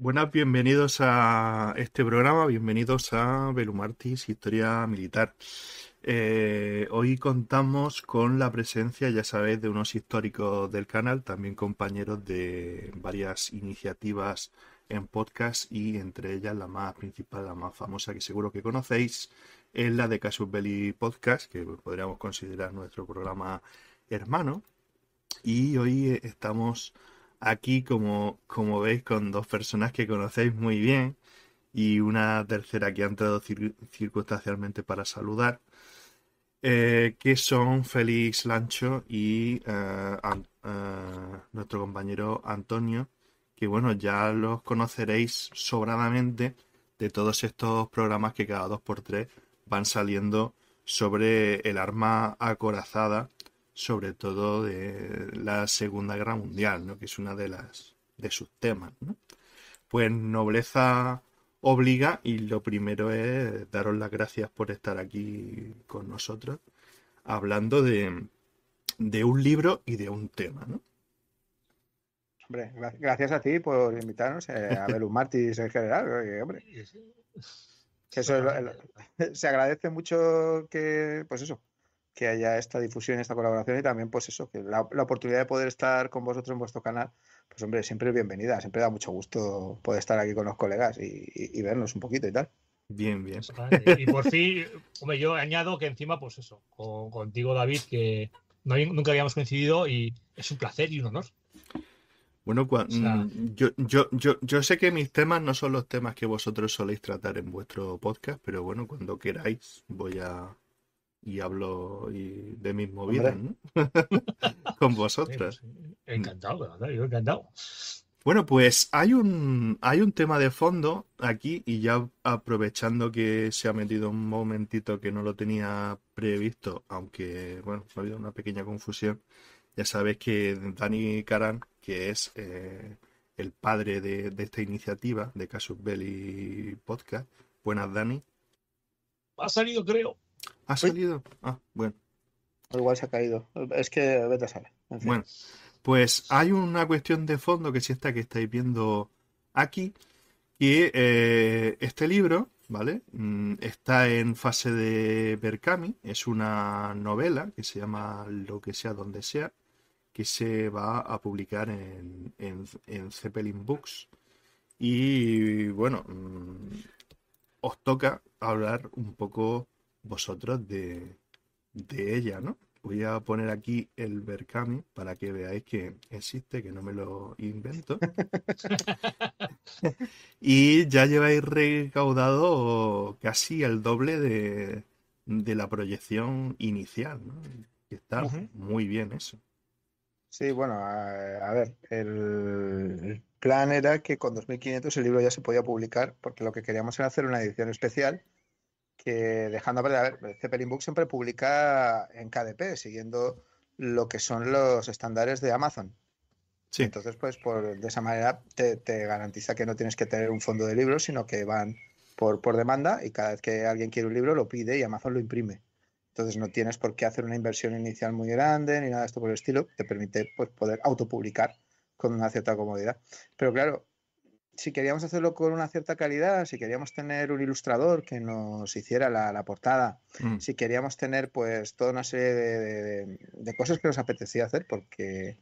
Buenas, bienvenidos a este programa, bienvenidos a Belumartis Historia Militar. Eh, hoy contamos con la presencia, ya sabéis, de unos históricos del canal, también compañeros de varias iniciativas en podcast y entre ellas la más principal, la más famosa que seguro que conocéis, es la de Casus Belli Podcast, que podríamos considerar nuestro programa hermano. Y hoy eh, estamos aquí, como, como veis, con dos personas que conocéis muy bien y una tercera que ha entrado circunstancialmente para saludar, eh, que son Félix Lancho y eh, nuestro compañero Antonio que bueno, ya los conoceréis sobradamente de todos estos programas que cada dos por tres van saliendo sobre el arma acorazada, sobre todo de la Segunda Guerra Mundial, ¿no? que es una de las de sus temas. Pues nobleza obliga y lo primero es daros las gracias por estar aquí con nosotros hablando de, de un libro y de un tema. ¿no? Hombre, gracias a ti por invitarnos eh, a Belus Martis en general. se agradece mucho que, pues eso, que haya esta difusión, esta colaboración y también, pues eso, que la, oportunidad de poder estar con vosotros en vuestro canal, pues hombre, siempre bienvenida, siempre da mucho gusto poder estar aquí con los colegas y, vernos un poquito y tal. Bien, bien. Pues y por fin, yo añado que encima, pues eso, contigo, David, que nunca habíamos coincidido y es un placer y un honor bueno, mm, yo, yo, sé que mis temas no son los temas que vosotros soléis tratar en vuestro podcast, pero bueno, cuando queráis voy a... y hablo de mis movidas, ¿no? Con vosotras. Encantado, verdad, yo encantado. Bueno, pues hay un, hay un tema de fondo aquí y ya aprovechando que se ha metido un momentito que no lo tenía previsto, aunque bueno, ha habido una pequeña confusión. Ya sabéis que Dani Caran, que es eh, el padre de, esta iniciativa de Casus Belli Podcast. Buenas, Dani. Ha salido, creo. ¿Ha salido? Ah, bueno. Igual se ha caído. Es que vete a Bueno, pues hay una cuestión de fondo que sí está que estáis viendo aquí. Y eh, este libro, ¿vale? Mm, está en fase de Berkami. Es una novela que se llama Lo que sea, donde sea que se va a publicar en, en, Zeppelin Books. Y bueno, mm, os toca hablar un poco vosotros de, ella, ¿no? Voy a poner aquí el Berkami para que veáis que existe, que no me lo invento. y ya lleváis recaudado casi el doble de, la proyección inicial, Está muy bien eso. Sí, bueno, eh, a, ver, el plan era que con 2.500 el libro ya se podía publicar, porque lo que queríamos era hacer una edición especial que dejando a ver, Zeppelin Book siempre publica en KDP, siguiendo lo que son los estándares de Amazon. Sí. Entonces, pues por, de esa manera te, te, garantiza que no tienes que tener un fondo de libros, sino que van por, por demanda y cada vez que alguien quiere un libro lo pide y Amazon lo imprime. Entonces no tienes por qué hacer una inversión inicial muy grande ni nada de esto por el estilo. Te permite pues, poder autopublicar con una cierta comodidad. Pero claro, si queríamos hacerlo con una cierta calidad, si queríamos tener un ilustrador que nos hiciera la, portada, mm. si queríamos tener pues toda una serie de, cosas que nos apetecía hacer, porque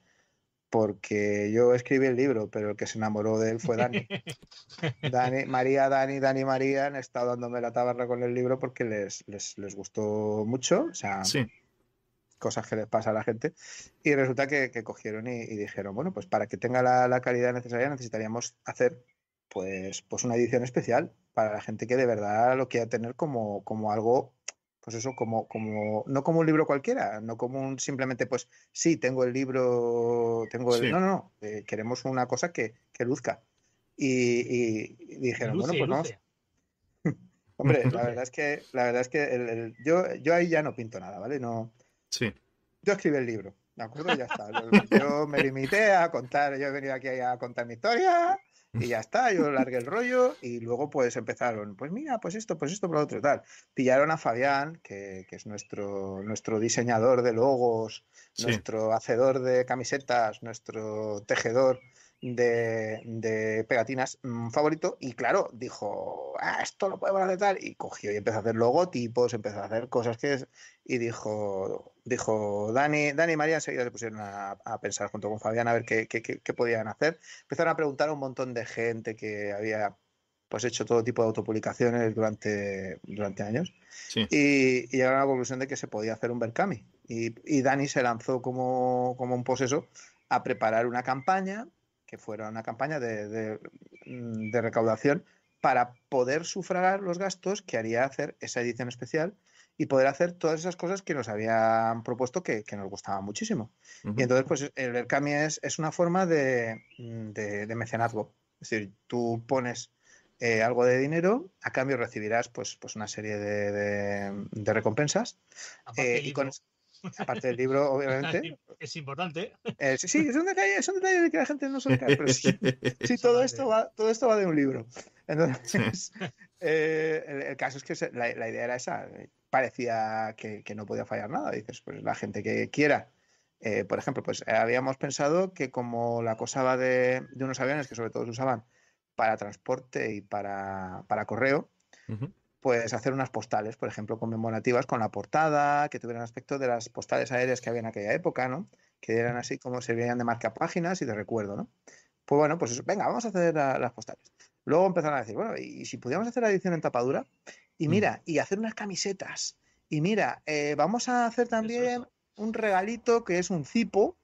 porque yo escribí el libro, pero el que se enamoró de él fue Dani. Dani María, Dani, Dani, María han estado dándome la tabarra con el libro porque les, gustó mucho, o sea, cosas que les pasa a la gente. Y resulta que, cogieron y, dijeron, bueno, pues para que tenga la, calidad necesaria necesitaríamos hacer pues, pues una edición especial para la gente que de verdad lo quiera tener como, como algo pues eso, como, como, no como un libro cualquiera, no como un simplemente, pues sí, tengo el libro, tengo el. No, no, no, eh, queremos una cosa que, luzca. Y, dijeron, bueno, pues no Hombre, la verdad es que, la verdad es que yo, yo ahí ya no pinto nada, ¿vale? No. Sí. Yo escribí el libro. ¿De acuerdo? Ya está. Yo me limité a contar, yo he venido aquí a contar mi historia y ya está, yo largué el rollo y luego pues empezaron, pues mira, pues esto, pues esto, por lo otro, tal. Pillaron a Fabián, que, es nuestro, nuestro diseñador de logos, nuestro hacedor de camisetas, nuestro tejedor de, pegatinas mm, favorito y claro, dijo, ah, esto lo podemos hacer tal y cogió y empezó a hacer logotipos, empezó a hacer cosas que... Es, y dijo, dijo Dani, Dani y María enseguida se pusieron a, pensar junto con Fabián a ver qué, podían hacer. Empezaron a preguntar a un montón de gente que había pues hecho todo tipo de autopublicaciones durante, durante años y, llegaron a la conclusión de que se podía hacer un Berkami. Y, y, Dani se lanzó como, un poseso a preparar una campaña que fuera una campaña de, de recaudación para poder sufragar los gastos que haría hacer esa edición especial y poder hacer todas esas cosas que nos habían propuesto que, nos gustaban muchísimo. Y entonces, pues el cambio es, es una forma mm, de, mecenazgo. Es decir, tú pones eh, algo de dinero, a cambio recibirás pues, pues una serie de, recompensas. Eh, y con, aparte del libro, obviamente. Es importante. Eh, sí, es un detalle, es un detalle de que la gente no se cae, pero sí, todo, esto va, todo esto va de un libro. Entonces, el, caso es que la, la, idea era esa, parecía que, no podía fallar nada. Dices, pues la gente que quiera. Eh, por ejemplo, pues habíamos pensado que como la cosa va de, unos aviones que sobre todo se usaban para transporte y para, correo, pues hacer unas postales, por ejemplo, conmemorativas con la portada, que tuvieran aspecto de las postales aéreas que había en aquella época, ¿no? Que eran así como se servían de marca páginas y de recuerdo, ¿no? Pues bueno, pues eso, venga, vamos a hacer las postales. Luego empezaron a decir, bueno, ¿y si pudiéramos hacer la edición en tapadura? Y mm. mira, y hacer unas camisetas. Y mira, eh, vamos a hacer también un regalito que es un cipo,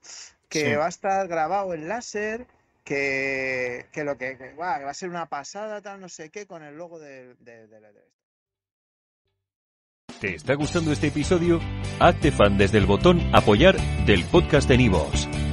que va a estar grabado en láser, que, que lo que, va a ser una pasada, tal, no sé qué, con el logo de, ¿Te está gustando este episodio? Hazte fan desde el botón apoyar del podcast de Nivos.